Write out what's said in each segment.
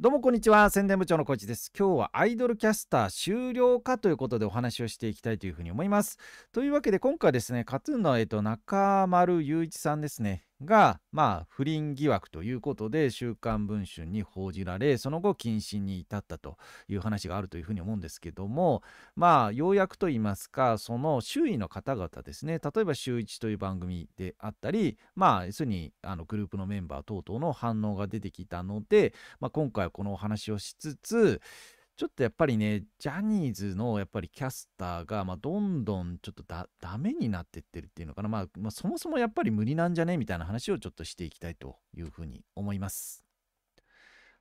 どうもこんにちは宣伝部長のーチです今日はアイドルキャスター終了かということでお話をしていきたいというふうに思いますというわけで今回ですね k a t ー t u n の、えっと、中丸雄一さんですねが、まあ、不倫疑惑ということで「週刊文春」に報じられその後謹慎に至ったという話があるというふうに思うんですけどもまあようやくといいますかその周囲の方々ですね例えば「週一という番組であったりまあ要するにあのグループのメンバー等々の反応が出てきたので、まあ、今回はこのお話をしつつちょっとやっぱりね、ジャニーズのやっぱりキャスターが、まあ、どんどんちょっとだダメになってってるっていうのかな、まあ、まあ、そもそもやっぱり無理なんじゃねみたいな話をちょっとしていきたいというふうに思います。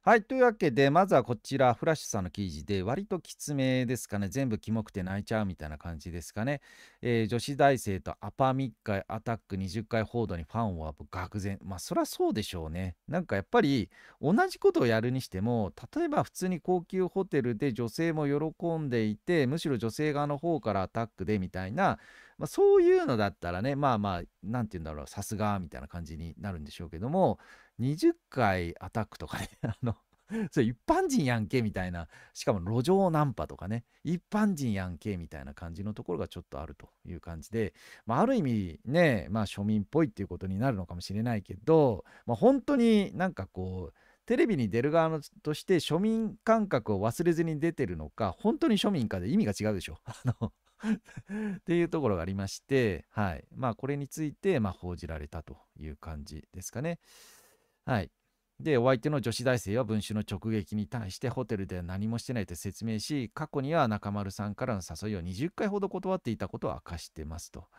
はい。というわけで、まずはこちら、フラッシュさんの記事で、割ときつめですかね。全部キモくて泣いちゃうみたいな感じですかね。えー女子大生とアパ密会、アタック20回報道にファンは愕然。まあ、そりゃそうでしょうね。なんかやっぱり、同じことをやるにしても、例えば普通に高級ホテルで女性も喜んでいて、むしろ女性側の方からアタックでみたいな、まあ、そういうのだったらね、まあまあ、なんて言うんだろう、さすがみたいな感じになるんでしょうけども、20回アタックとかね あのそれ一般人やんけみたいなしかも路上ナンパとかね一般人やんけみたいな感じのところがちょっとあるという感じで、まあ、ある意味ねまあ庶民っぽいっていうことになるのかもしれないけど、まあ、本当になんかこうテレビに出る側のとして庶民感覚を忘れずに出てるのか本当に庶民かで意味が違うでしょ。あのっていうところがありまして、はい、まあこれについて、まあ、報じられたという感じですかね。はい。で、お相手の女子大生は文春の直撃に対してホテルでは何もしてないと説明し、過去には中丸さんからの誘いを20回ほど断っていたことを明かしてますと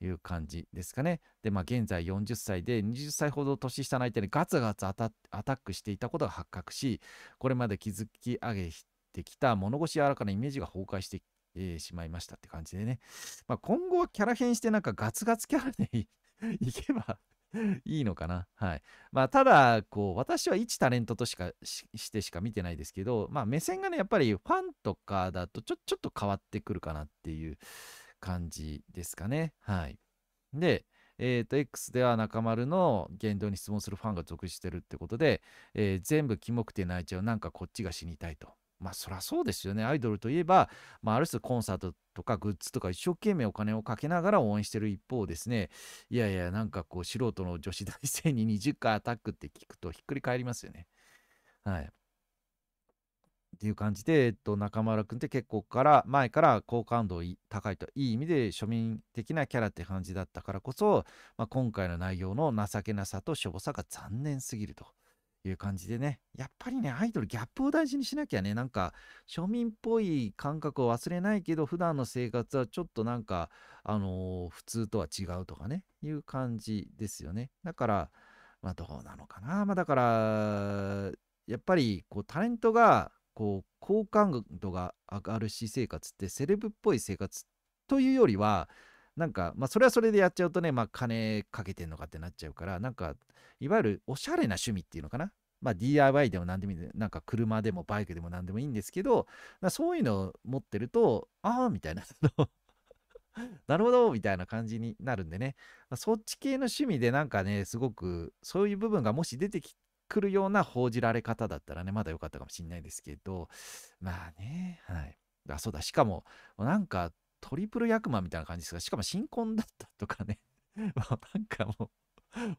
いう感じですかね。で、まあ、現在40歳で20歳ほど年下の相手にガツガツアタックしていたことが発覚し、これまで築き上げてきた物腰柔らかなイメージが崩壊してえしまいましたって感じでね。まあ、今後はキャラ変してなんかガツガツキャラでい けば いいのかな。はい。まあ、ただ、こう、私は一タレントとしかしてしか見てないですけど、まあ、目線がね、やっぱりファンとかだとちょ、ちょっと変わってくるかなっていう感じですかね。はい。で、えっ、ー、と、X では中丸の言動に質問するファンが属してるってことで、えー、全部キモくて泣いちゃう、なんかこっちが死にたいと。まあそりゃそうですよね。アイドルといえば、まあ、ある種コンサートとかグッズとか一生懸命お金をかけながら応援してる一方ですね、いやいや、なんかこう素人の女子大生に20回アタックって聞くとひっくり返りますよね。はい。っていう感じで、えっと、中村君って結構から前から好感度高いといい意味で庶民的なキャラって感じだったからこそ、まあ、今回の内容の情けなさとしょぼさが残念すぎると。いう感じでね、やっぱりね、アイドル、ギャップを大事にしなきゃね、なんか、庶民っぽい感覚を忘れないけど、普段の生活はちょっとなんか、あのー、普通とは違うとかね、いう感じですよね。だから、まあ、どうなのかな。まあ、だから、やっぱり、こう、タレントが、こう、好感度が上がるし生活って、セレブっぽい生活というよりは、なんか、まあ、それはそれでやっちゃうとね、まあ、金かけてんのかってなっちゃうから、なんか、いわゆるおしゃれな趣味っていうのかな。まあ、DIY でも何でもいいなんか車でもバイクでも何でもいいんですけど、そういうのを持ってると、ああ、みたいな、なるほど、みたいな感じになるんでね、まあ、そっち系の趣味でなんかね、すごく、そういう部分がもし出てきくるような報じられ方だったらね、まだ良かったかもしれないですけど、まあね、はい。あ、そうだ、しかも、なんか、トリプル役満みたいな感じですが、しかも新婚だったとかね。まあなんかも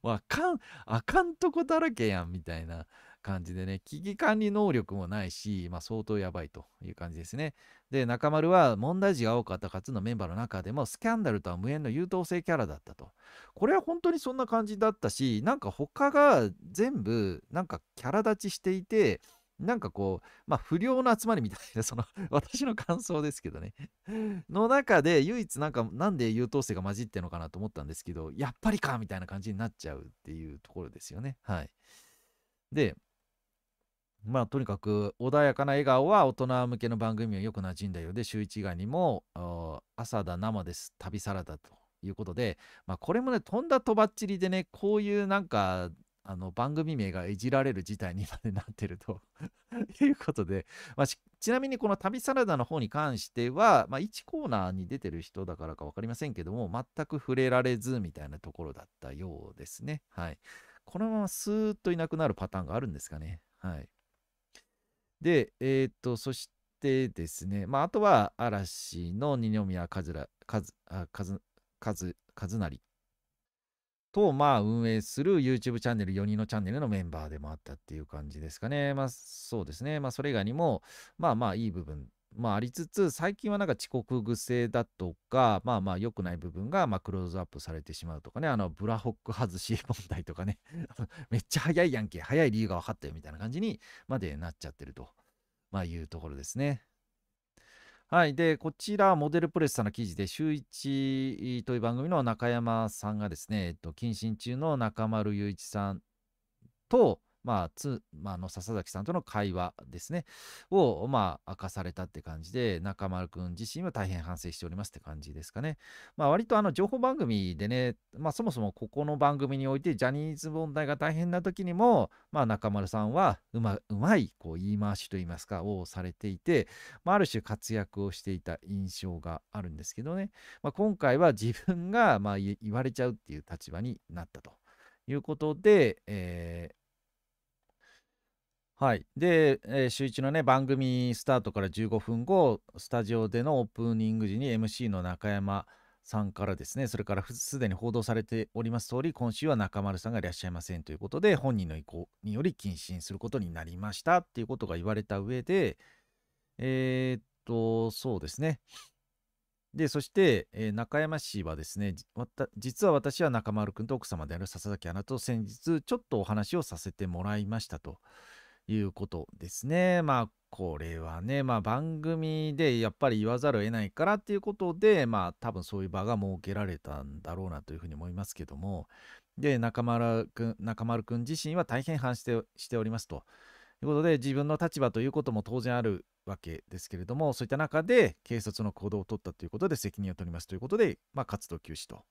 う、あかん、あかんとこだらけやんみたいな感じでね、危機管理能力もないし、まあ相当やばいという感じですね。で、中丸は問題児が多かったつのメンバーの中でも、スキャンダルとは無縁の優等生キャラだったと。これは本当にそんな感じだったし、なんか他が全部、なんかキャラ立ちしていて、なんかこう、まあ、不良の集まりみたいな、その、私の感想ですけどね。の中で、唯一なんか、なんで優等生が混じってんのかなと思ったんですけど、やっぱりかみたいな感じになっちゃうっていうところですよね。はい。で、まあ、とにかく、穏やかな笑顔は大人向けの番組はよく馴染んだようで、週1以外にも、朝だ生です、旅サラダということで、まあ、これもね、とんだとばっちりでね、こういうなんか、あの番組名がいじられる事態にまでなってると いうことで、まあ、ちなみにこの旅サラダの方に関しては、まあ、1コーナーに出てる人だからか分かりませんけども、全く触れられずみたいなところだったようですね。はい。このままスーッといなくなるパターンがあるんですかね。はい。で、えー、っと、そしてですね、まあ、あとは嵐の二宮和和和和和成と、まあ、運営する YouTube チャンネル、4人のチャンネルのメンバーでもあったっていう感じですかね。まあ、そうですね。まあ、それ以外にも、まあまあ、いい部分、まあ、ありつつ、最近はなんか遅刻癖だとか、まあまあ、良くない部分が、まあ、クローズアップされてしまうとかね、あの、ブラホック外し問題とかね、めっちゃ早いやんけ、早い理由が分かったよ、みたいな感じにまでなっちゃってると、まあ、いうところですね。はい、でこちら、モデルプレスさんの記事で、週一という番組の中山さんがですね、えっと、謹慎中の中丸雄一さんと、まあ、つ、まあ、の、笹崎さんとの会話ですね、を、まあ、明かされたって感じで、中丸くん自身は大変反省しておりますって感じですかね。まあ、割とあの、情報番組でね、まあ、そもそもここの番組において、ジャニーズ問題が大変な時にも、まあ、中丸さんは、うま、うまい、こう、言い回しといいますか、をされていて、まあ、ある種活躍をしていた印象があるんですけどね、まあ、今回は自分が、まあ、言われちゃうっていう立場になったと。いうことで、えー、はい、で、えー、週1のね番組スタートから15分後スタジオでのオープニング時に MC の中山さんからですねそれからすでに報道されております通り今週は中丸さんがいらっしゃいませんということで本人の意向により謹慎することになりましたっていうことが言われた上でえー、っとそうですねでそして、えー、中山氏はですね実は私は中丸君と奥様である笹崎アナと先日ちょっとお話をさせてもらいましたと。いうことですね。まあこれはね、まあ、番組でやっぱり言わざるを得ないからっていうことで、まあ、多分そういう場が設けられたんだろうなというふうに思いますけども、で、中丸君、中丸君自身は大変反してしておりますと。いうことで、自分の立場ということも当然あるわけですけれども、そういった中で警察の行動を取ったということで責任を取りますということで、まあ、活動休止と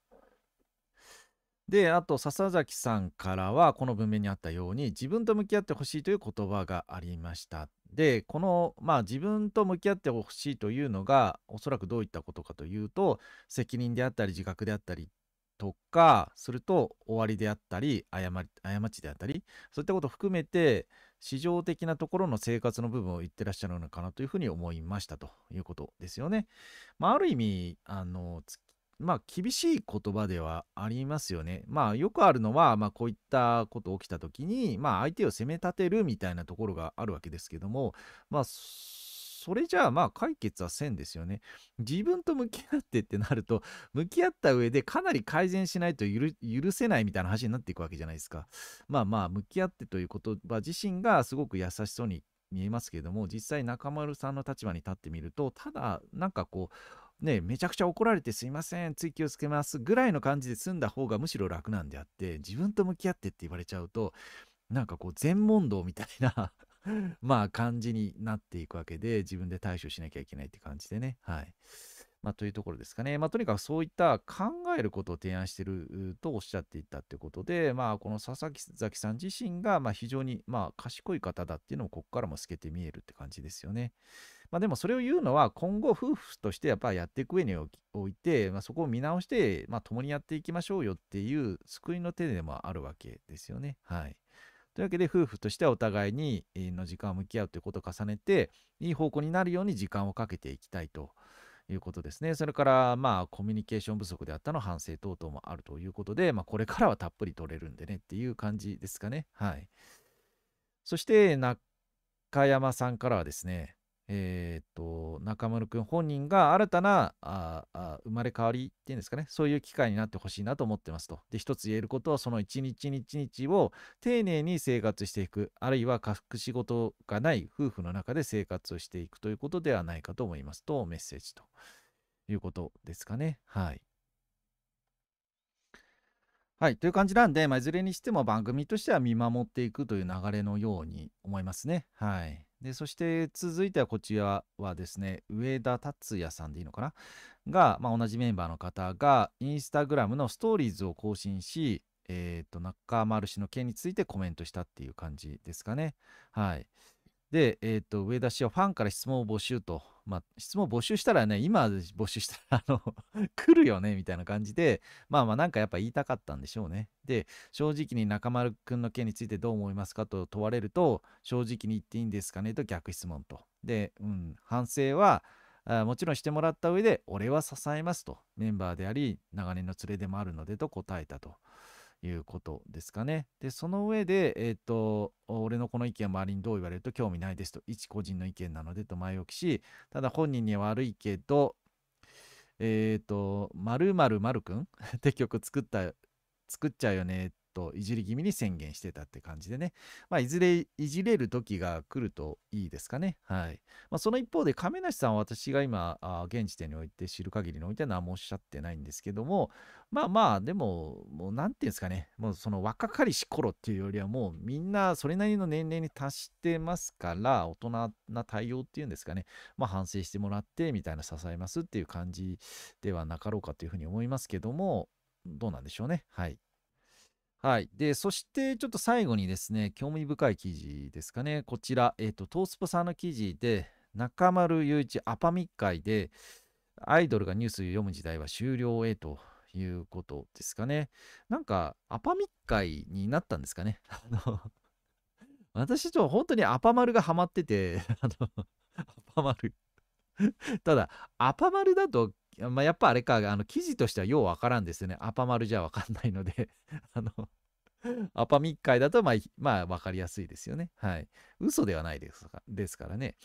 であと笹崎さんからはこの文面にあったように自分と向き合ってほしいという言葉がありましたでこの、まあ、自分と向き合ってほしいというのがおそらくどういったことかというと責任であったり自覚であったりとかすると終わりであったり誤り過ちであったりそういったことを含めて市場的なところの生活の部分を言ってらっしゃるのかなというふうに思いましたということですよね。まあ、ある意味あの付まあ、厳しい言葉ではありますよね。まあ、よくあるのは、まあ、こういったこと起きた時に、まあ、相手を責め立てるみたいなところがあるわけですけども、まあ、それじゃあまあ解決はせんですよね。自分と向き合ってってなると、向き合った上でかなり改善しないと許せないみたいな話になっていくわけじゃないですか。まあまあ、向き合ってという言葉自身がすごく優しそうに見えますけども、実際中丸さんの立場に立ってみると、ただなんかこう、ね、めちゃくちゃ怒られてすいません、追及をつけますぐらいの感じで済んだ方がむしろ楽なんであって、自分と向き合ってって言われちゃうと、なんかこう全問答みたいな まあ感じになっていくわけで、自分で対処しなきゃいけないって感じでね。はい。まあ、というところですかね。まあ、とにかくそういった考えることを提案しているとおっしゃっていたってことで、まあ、この佐々木崎さん自身がま非常にま賢い方だっていうのもここからも透けて見えるって感じですよね。まあ、でもそれを言うのは今後夫婦としてやっぱやっていく上において、まあ、そこを見直して、まあ、共にやっていきましょうよっていう救いの手でもあるわけですよね。はい。というわけで夫婦としてはお互いにの時間を向き合うということを重ねていい方向になるように時間をかけていきたいということですね。それからまあコミュニケーション不足であったの反省等々もあるということで、まあ、これからはたっぷり取れるんでねっていう感じですかね。はい。そして中山さんからはですねえー、っと、中丸くん本人が新たなああ生まれ変わりっていうんですかね、そういう機会になってほしいなと思ってますと。で、一つ言えることは、その一日一日を丁寧に生活していく、あるいは隠し事がない夫婦の中で生活をしていくということではないかと思いますと、メッセージということですかね。はい。はい、という感じなんで、まあ、いずれにしても番組としては見守っていくという流れのように思いますね。はい。で、そして続いてはこちらはですね、上田達也さんでいいのかなが、まあ、同じメンバーの方が、インスタグラムのストーリーズを更新し、えっ、ー、と、中丸氏の件についてコメントしたっていう感じですかね。はい。で、えーと、上田氏はファンから質問を募集と、まあ、質問を募集したらね、今募集したらあの 来るよねみたいな感じで、まあまあなんかやっぱ言いたかったんでしょうね。で、正直に中丸くんの件についてどう思いますかと問われると、正直に言っていいんですかねと逆質問と。で、うん、反省は、あもちろんしてもらった上で、俺は支えますと、メンバーであり、長年の連れでもあるのでと答えたと。いうことですかね。で、その上で、えっ、ー、と、俺のこの意見は周りにどう言われると興味ないですと、一個人の意見なのでと前置きし、ただ本人には悪いけど、えっ、ー、と、まるまるくん って曲作った、作っちゃうよねっといじり気味に宣言してたって感じでね、まあ、いずれいじれる時が来るといいですかね。はい。まあ、その一方で、亀梨さんは私が今、あ現時点において知る限りにおいては何もおっしゃってないんですけども、まあまあ、でも、もう何て言うんですかね、もうその若かりし頃っていうよりは、もうみんなそれなりの年齢に達してますから、大人な対応っていうんですかね、まあ反省してもらって、みたいな支えますっていう感じではなかろうかというふうに思いますけども、どうなんでしょうね。はい。はい。で、そしてちょっと最後にですね、興味深い記事ですかね。こちら、えっ、と、トースポさんの記事で、中丸雄一アパミッ会で、アイドルがニュースを読む時代は終了へということですかね。なんか、アパミッ会になったんですかね。あの、私ちょっと本当にアパ丸がハマってて、あの、アパ丸。ただ、アパ丸だとまあ、やっぱあれか、あの、記事としてはようわからんですよね。アパ丸じゃわかんないので あのアパ密会だと、まあ、まあ、わかりやすいですよね。はい。嘘ではないですかですからね。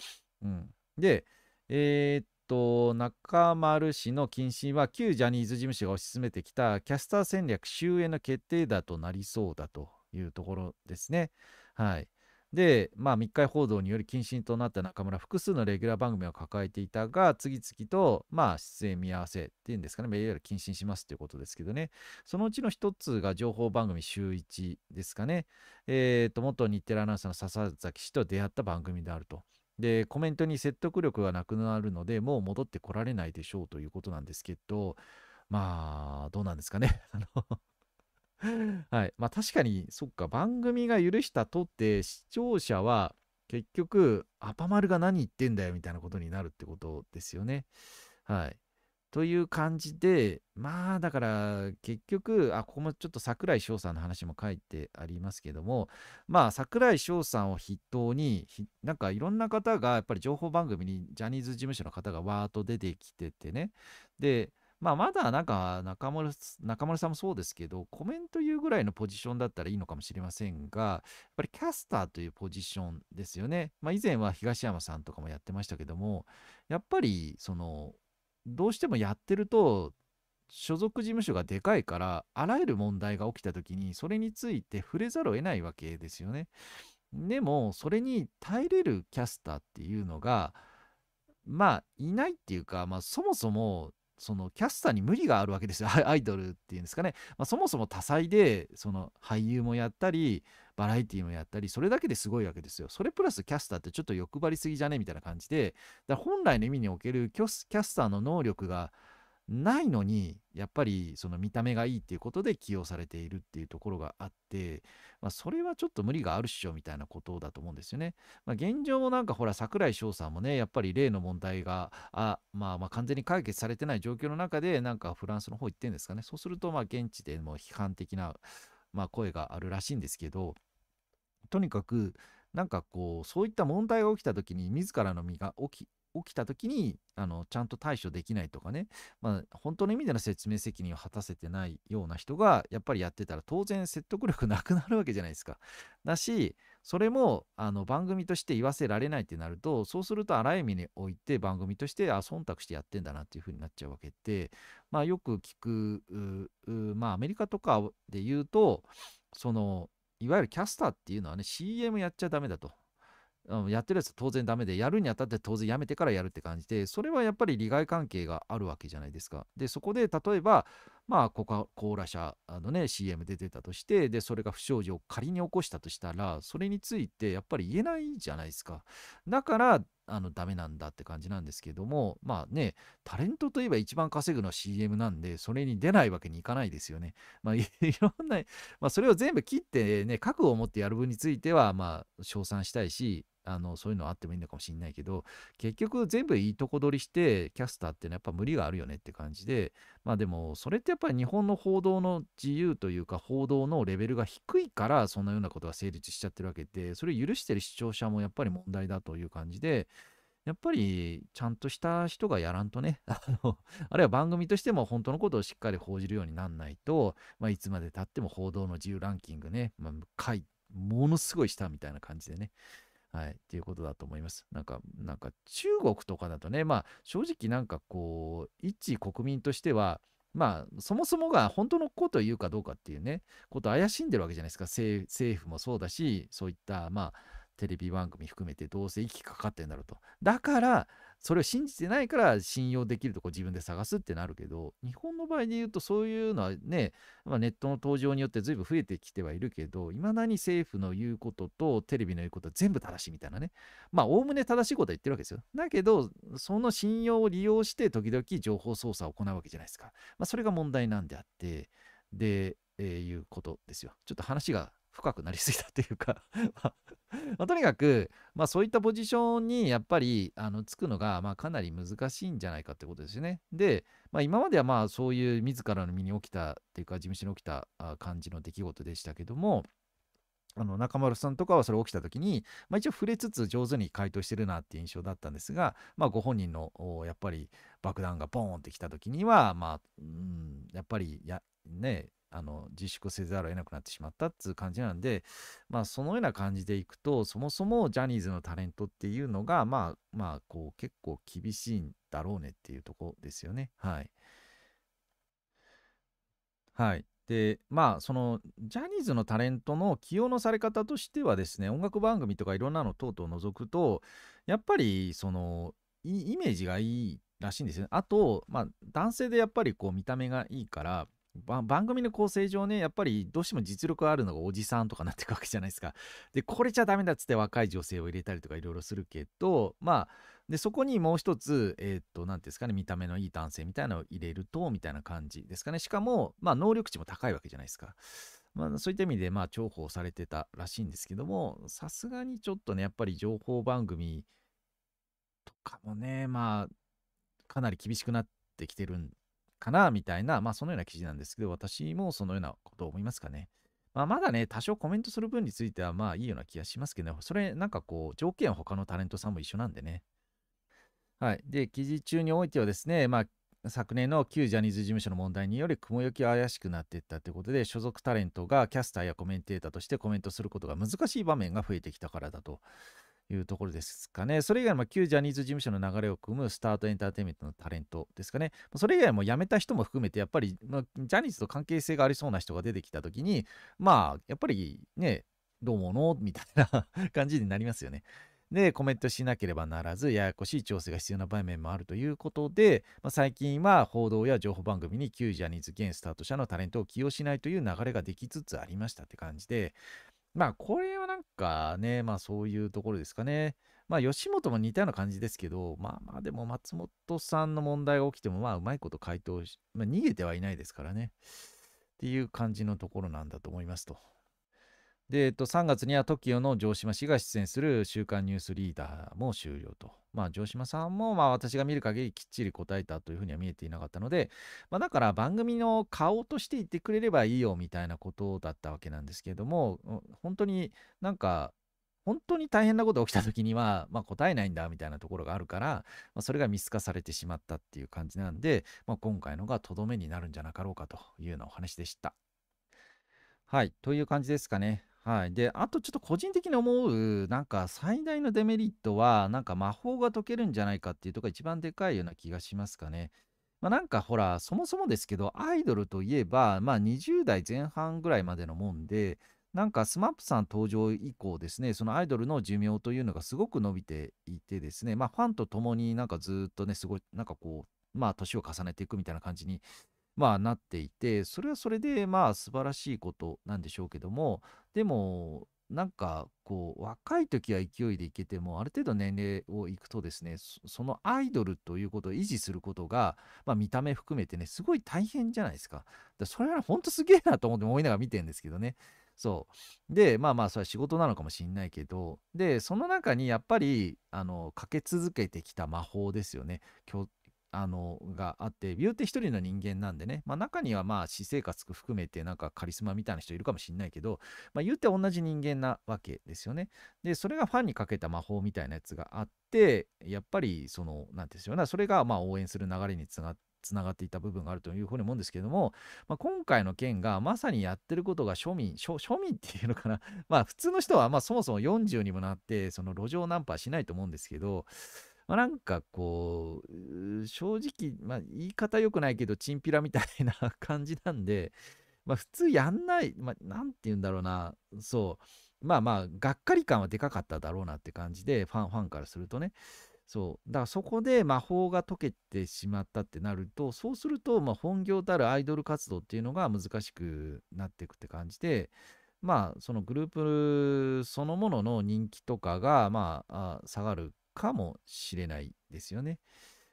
うん。で、えー、っと、中丸氏の謹慎は、旧ジャニーズ事務所が推し進めてきたキャスター戦略終焉の決定打となりそうだというところですね。はい。で、まあ、密会報道により謹慎となった中村、複数のレギュラー番組を抱えていたが、次々と、まあ、出演見合わせっていうんですかね、いわゆる謹慎しますということですけどね、そのうちの一つが情報番組週1ですかね、えー、と、元日テレアナウンサーの笹崎氏と出会った番組であると。で、コメントに説得力がなくなるので、もう戻ってこられないでしょうということなんですけど、まあ、どうなんですかね。はい。まあ確かに、そっか、番組が許したとって、視聴者は結局、アパマルが何言ってんだよみたいなことになるってことですよね。はい。という感じで、まあだから結局、あ、ここもちょっと桜井翔さんの話も書いてありますけども、まあ桜井翔さんを筆頭に、なんかいろんな方がやっぱり情報番組にジャニーズ事務所の方がわーっと出てきててね。で、まあ、まだなんか中丸、中丸さんもそうですけど、コメント言うぐらいのポジションだったらいいのかもしれませんが、やっぱりキャスターというポジションですよね。まあ、以前は東山さんとかもやってましたけども、やっぱり、その、どうしてもやってると、所属事務所がでかいから、あらゆる問題が起きた時に、それについて触れざるを得ないわけですよね。でも、それに耐えれるキャスターっていうのが、まあ、いないっていうか、まあ、そもそもそのキャスターに無理があるわけですよ アイドルっていうんですかね、まあ、そもそも多彩でその俳優もやったりバラエティもやったりそれだけですごいわけですよそれプラスキャスターってちょっと欲張りすぎじゃねみたいな感じでだ本来の意味におけるキャスターの能力がないのにやっぱりその見た目がいいっていうことで起用されているっていうところがあって、まあ、それはちょっと無理があるっしょみたいなことだと思うんですよね。まあ、現状もなんかほら櫻井翔さんもねやっぱり例の問題があ、まあ、まあ完全に解決されてない状況の中でなんかフランスの方行ってんですかねそうするとまあ現地でも批判的な、まあ、声があるらしいんですけどとにかくなんかこうそういった問題が起きた時に自らの身が起き起きた時にあのちゃんと対処できないとかね、まあ、本当の意味での説明責任を果たせてないような人がやっぱりやってたら当然説得力なくなるわけじゃないですか。だしそれもあの番組として言わせられないってなるとそうするとあらゆる意味において番組としてあ忖度してやってんだなっていうふうになっちゃうわけで、まあ、よく聞くまあアメリカとかで言うとそのいわゆるキャスターっていうのはね CM やっちゃダメだとやってるやつ当然ダメでやるにあたって当然やめてからやるって感じでそれはやっぱり利害関係があるわけじゃないですか。でそこで例えばまあコカ・コーラ社のね CM 出てたとしてでそれが不祥事を仮に起こしたとしたらそれについてやっぱり言えないじゃないですか。だからあのダメなんだって感じなんですけどもまあねタレントといえば一番稼ぐのは CM なんでそれに出ないわけにいかないですよね。まあいろんな、まあ、それを全部切ってね覚悟を持ってやる分についてはまあ称賛したいしあのそういうのあってもいいのかもしれないけど結局全部いいとこ取りしてキャスターっていうのはやっぱ無理があるよねって感じでまあでもそれってやっぱり日本の報道の自由というか報道のレベルが低いからそんなようなことが成立しちゃってるわけでそれを許してる視聴者もやっぱり問題だという感じでやっぱりちゃんとした人がやらんとね、あの、あるいは番組としても本当のことをしっかり報じるようになんないと、まあ、いつまでたっても報道の自由ランキングね、まあ、ものすごい下みたいな感じでね、はい、っていうことだと思います。なんか、なんか中国とかだとね、まあ正直なんかこう、一国民としては、まあそもそもが本当のことを言うかどうかっていうね、ことを怪しんでるわけじゃないですか。政府もそうだし、そういった、まあテレビ番組含めてどうせ息かかってんだろうと。だから、それを信じてないから信用できるとこ自分で探すってなるけど日本の場合で言うとそういうのはね、まあ、ネットの登場によって随分増えてきてはいるけどいまだに政府の言うこととテレビの言うことは全部正しいみたいなねまあおおむね正しいことは言ってるわけですよだけどその信用を利用して時々情報操作を行うわけじゃないですか、まあ、それが問題なんであってで、えー、いうことですよちょっと話が深くなりすぎたっていうかまあ、とにかく、まあ、そういったポジションにやっぱりあのつくのが、まあ、かなり難しいんじゃないかってことですよね。で、まあ、今まではまあそういう自らの身に起きたっていうか事務所に起きた感じの出来事でしたけどもあの中丸さんとかはそれ起きた時に、まあ、一応触れつつ上手に回答してるなっていう印象だったんですが、まあ、ご本人のやっぱり爆弾がポーンってきた時には、まあ、うんやっぱりやねあの自粛せざるを得なくなってしまったっていう感じなんで、まあ、そのような感じでいくとそもそもジャニーズのタレントっていうのがまあまあこう結構厳しいんだろうねっていうとこですよねはい。はい、でまあそのジャニーズのタレントの起用のされ方としてはですね音楽番組とかいろんなの等々除くとやっぱりそのイメージがいいらしいんですよね。あと、まあ、男性でやっぱりこう見た目がいいから番組の構成上ね、やっぱりどうしても実力あるのがおじさんとかなってくわけじゃないですか。で、これじゃダメだっつって若い女性を入れたりとかいろいろするけど、まあ、で、そこにもう一つ、えー、っと、何ですかね、見た目のいい男性みたいなのを入れると、みたいな感じですかね。しかも、まあ、能力値も高いわけじゃないですか。まあ、そういった意味で、まあ、重宝されてたらしいんですけども、さすがにちょっとね、やっぱり情報番組とかもね、まあ、かなり厳しくなってきてるんかなみたいな、まあそのような記事なんですけど、私もそのようなことを思いますかね。まあ、まだね、多少コメントする分についてはまあいいような気がしますけどね、それなんかこう、条件は他のタレントさんも一緒なんでね。はい。で、記事中においてはですね、まあ昨年の旧ジャニーズ事務所の問題により雲行き怪しくなっていったということで所属タレントがキャスターやコメンテーターとしてコメントすることが難しい場面が増えてきたからだというところですかね。それ以外も旧ジャニーズ事務所の流れを組むスタートエンターテインメントのタレントですかね。それ以外も辞めた人も含めて、やっぱり、まあ、ジャニーズと関係性がありそうな人が出てきたときに、まあ、やっぱりね、どうもの、みたいな 感じになりますよね。で、コメントしなければならず、ややこしい調整が必要な場面もあるということで、まあ、最近は報道や情報番組に旧ジャニーズ現スタート社のタレントを起用しないという流れができつつありましたって感じで、まあ、これはなんかね、まあそういうところですかね。まあ、吉本も似たような感じですけど、まあまあ、でも松本さんの問題が起きても、まあ、うまいこと回答し、まあ、逃げてはいないですからね。っていう感じのところなんだと思いますと。で、えっと、3月には TOKIO の城島氏が出演する週刊ニュースリーダーも終了と。まあ、城島さんも、まあ、私が見る限りきっちり答えたというふうには見えていなかったので、まあ、だから番組の顔として言ってくれればいいよみたいなことだったわけなんですけれども、本当になんか、本当に大変なことが起きた時には、まあ、答えないんだみたいなところがあるから、まあ、それが見透かされてしまったっていう感じなんで、まあ、今回のがとどめになるんじゃなかろうかというようなお話でした。はい、という感じですかね。はい。で、あとちょっと個人的に思う、なんか最大のデメリットは、なんか魔法が解けるんじゃないかっていうとこが一番でかいような気がしますかね。まあ、なんかほら、そもそもですけど、アイドルといえば、まあ20代前半ぐらいまでのもんで、なんか SMAP さん登場以降ですね、そのアイドルの寿命というのがすごく伸びていてですね、まあファンと共になんかずっとね、すごい、なんかこう、まあ年を重ねていくみたいな感じにまあ、なっていてそれはそれでまあ素晴らしいことなんでしょうけどもでもなんかこう若い時は勢いでいけてもある程度年齢をいくとですねそのアイドルということを維持することが、まあ、見た目含めてねすごい大変じゃないですか。だそれはんとすげえなと思って思いながら見てるんですけどね。そうでまあまあそれは仕事なのかもしんないけどでその中にやっぱりあのかけ続けてきた魔法ですよねあの、があって、ューって一人の人間なんでね、まあ中にはまあ私生活含めてなんかカリスマみたいな人いるかもしんないけど、まあ言って同じ人間なわけですよね。で、それがファンにかけた魔法みたいなやつがあって、やっぱりその、なんですよね、それがまあ応援する流れにつながって、つながっていた部分があるというふうに思うんですけれども、まあ、今回の件がまさにやってることが庶民庶民っていうのかな まあ普通の人はまあそもそも40にもなってその路上ナンパしないと思うんですけどまあ、なんかこう、正直、まあ、言い方良くないけど、チンピラみたいな 感じなんで、まあ、普通やんない、まあ、なんて言うんだろうな、そう、まあまあ、がっかり感はでかかっただろうなって感じで、ファン、ファンからするとね。そう。だからそこで魔法が解けてしまったってなると、そうすると、まあ、本業たるアイドル活動っていうのが難しくなっていくって感じで、まあ、そのグループそのものの人気とかが、まあ、下がるかもしれないですよね。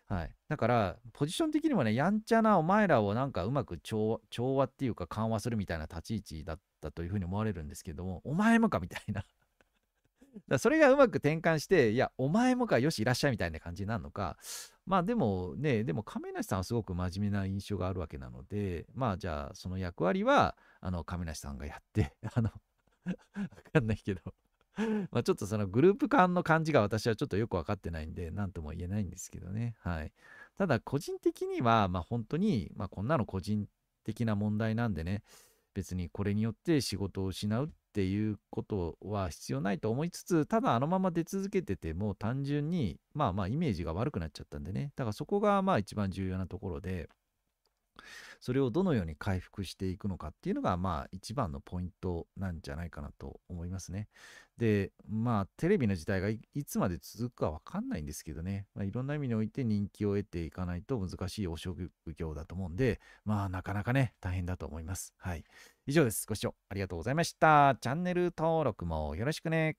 はい、だからポジション的にもねやんちゃなお前らをなんかうまく調和っていうか緩和するみたいな立ち位置だったというふうに思われるんですけどもお前もかみたいな だそれがうまく転換していやお前もかよしいらっしゃいみたいな感じになるのかまあでもねでも亀梨さんはすごく真面目な印象があるわけなのでまあじゃあその役割はあの亀梨さんがやってあの わかんないけど まちょっとそのグループ間の感じが私はちょっとよく分かってないんで、何とも言えないんですけどね。はい。ただ、個人的には、まあ、本当に、まあ、こんなの個人的な問題なんでね、別にこれによって仕事を失うっていうことは必要ないと思いつつ、ただあのまま出続けてても単純に、まあまあイメージが悪くなっちゃったんでね。だからそこがまあ一番重要なところで、それをどのように回復していくのかっていうのが、まあ、一番のポイントなんじゃないかなと思いますね。で、まあ、テレビの時代がいつまで続くかわかんないんですけどね、まあ、いろんな意味において人気を得ていかないと難しいお職業だと思うんで、まあ、なかなかね、大変だと思います。はい。以上です。ご視聴ありがとうございました。チャンネル登録もよろしくね。